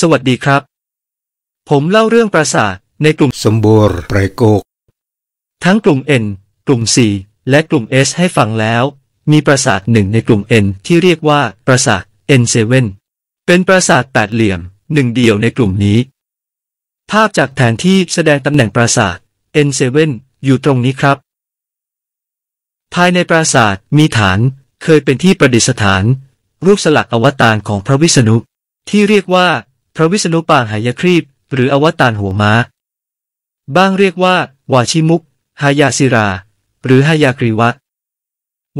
สวัสดีครับ ผมเล่าเรื่องปราสาท ในกลุ่มสมบูรณ์ไพรโกก ทั้งกลุ่ม N กลุ่ม C และกลุ่ม S ให้ฟังแล้ว มีปราสาทหนึ่งในกลุ่ม N ที่เรียกว่าปราสาท N7 เป็นปราสาทแปดเหลี่ยม หนึ่งเดียวในกลุ่มนี้ ภาพจากแผนที่แสดงตำแหน่งปราสาท N7 อยู่ตรงนี้ครับ ภายในปราสาทมีฐาน เคยเป็นที่ประดิษฐาน รูปสลักอวตารของพระวิษณุที่เรียกว่าพระวิษณุปางหายครีบหรืออวตารหัวม้าบ้างเรียกว่าวาชิมุกหายาศิราหรือหายากรีวะ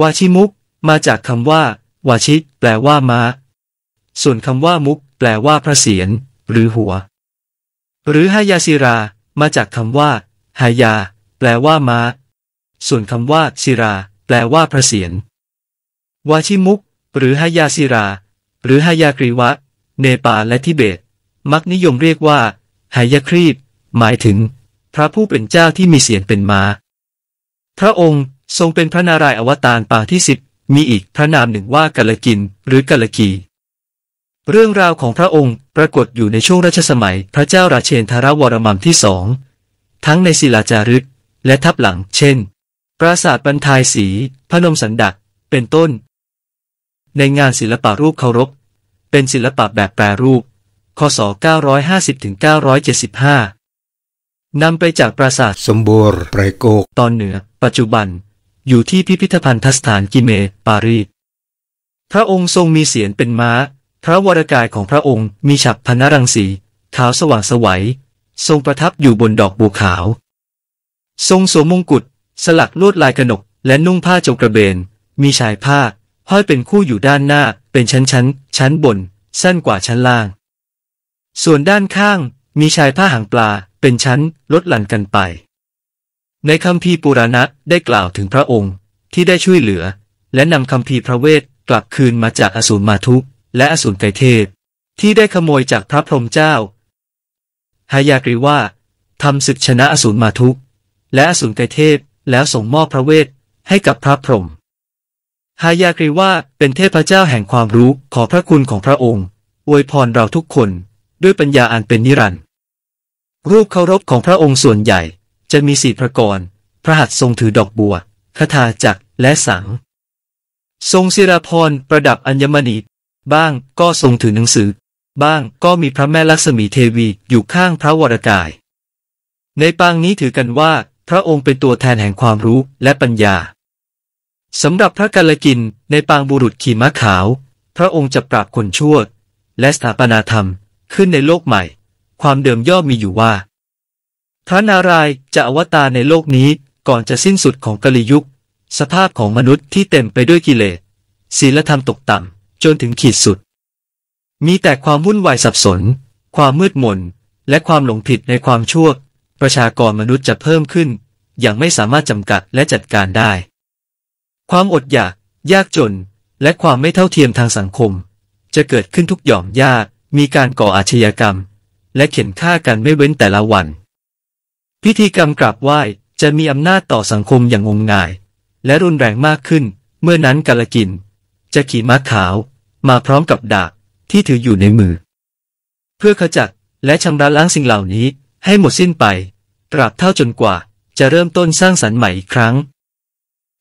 วาชิมุกมาจากคำว่าวาชิแปลว่าม้า ส่วนคำว่ามุก แปลว่า พระเศียรหรือหัวหรือหายาศิรามาจากคำว่าหายาแปลว่าม้า ส่วนคำว่าศิราแปลว่า พระเศียรวาชิมุกหรือหายาศิรา หรือหายากรีวะเนปาลและทิเบต มักนิยมเรียกว่าหายครีบหมายถึง พระผู้เป็นเจ้าที่มีเสียงเป็นมา พระองค์ทรงเป็นพระนารายณ์อวตารปางที่สิบมีอีกพระนามหนึ่งว่ากาลกินหรือกาลกี เรื่องราวของพระองค์ปรากฏอยู่ในช่วงรัชสมัยพระเจ้าราเชนทรวรมัมที่สองทั้งในศิลาจารึกและทับหลัง เช่น ปราสาทบรรทายสีพนมสันดักเป็นต้น ในงานศิลปะรูปเคารพเป็นศิลปะแบบแปรรูปคศ950-975 นำไปจากปราสาทสมบูรณ์ไบรโกตอนเหนือ ปัจจุบันอยู่ที่พิพิธภัณฑสถานกิเมปารีส พระองค์ทรงมีเสียงเป็นม้า พระวรกายของพระองค์ มีฉับพนรังสี ขาวสว่างสวัย ทรงประทับอยู่บนดอกบัวขาว ทรงสวมมงกุฎสลักลวดลายกนกและนุ่งผ้าจงกระเบน มีชายผ้าห้อยเป็นคู่อยู่ด้านหน้าเป็นชั้นชั้นบนสั้นกว่าชั้นล่าง ส่วนด้านข้างมีชายผ้าหางปลาเป็นชั้นลดหลั่นกันไป ในคำพีปุราณะได้กล่าวถึงพระองค์ ที่ได้ช่วยเหลือ และนำคำพีพระเวทกลับคืนมาจากอสูรมาทุก และอสูรไกเทพ ที่ได้ขโมยจากพระพรหมเจ้า หายากริว่าทำศึกชนะอสูรมาทุก และอสูรไกเทพแล้วส่งมอบพระเวทให้กับพระพรหมฮายากรีว่าเป็นเทพเจ้าแห่งความรู้ขอพระคุณของพระองค์อวยพรเราทุกคนด้วยปัญญาอันเป็นนิรันดร์รูปเคารพของพระองค์ส่วนใหญ่จะมีสี่ระกรพระหัตถ์ทรงถือดอกบัวคาถาจักรและสัง ทรงศิราพรประดับอัญมณีบ้างก็ทรงถือหนังสือ บ้างก็มีพระแม่ลักษมีเทวีอยู่ข้างพระวรกาย ในปางนี้ถือกันว่าพระองค์เป็นตัวแทนแห่งความรู้และปัญญาสำหรับพระกาลกินในปางบุรุษขี่ม้าขาว พระองค์จะปราบคนชั่วและสถาปนาธรรมขึ้นในโลกใหม่ ความเดิมย่อมีอยู่ว่าพระนารายณ์จะอวตารในโลกนี้ก่อนจะสิ้นสุดของกาลยุค สภาพของมนุษย์ที่เต็มไปด้วยกิเลส ศีลธรรมตกต่ำ จนถึงขีดสุด มีแต่ความวุ่นวายสับสน ความมืดมนและความหลงผิดในความชั่วประชากรมนุษย์จะเพิ่มขึ้นอย่างไม่สามารถจำกัดและจัดการได้ความอดอยากยากจน และความไม่เท่าเทียมทางสังคม จะเกิดขึ้นทุกหย่อมยาามีการก่ออาชญากรรม และเข็นฆ่ากันไม่เว้นแต่ละวัน พิธีกรรมกราบไหว้จะมีอำนาจต่อสังคมอย่างงงงาย และรุนแรงมากขึ้น เมื่อนั้นกาลกินจะขี่ม้าขาว มาพร้อมกับดาบที่ถืออยู่ในมือ เพื่อขจัดและชำระล้างสิ่งเหล่านี้ ให้หมดสิ้นไปตราบเท่าจนกว่า จะเริ่มต้นสร้างสรรค์ใหม่อีกครั้ง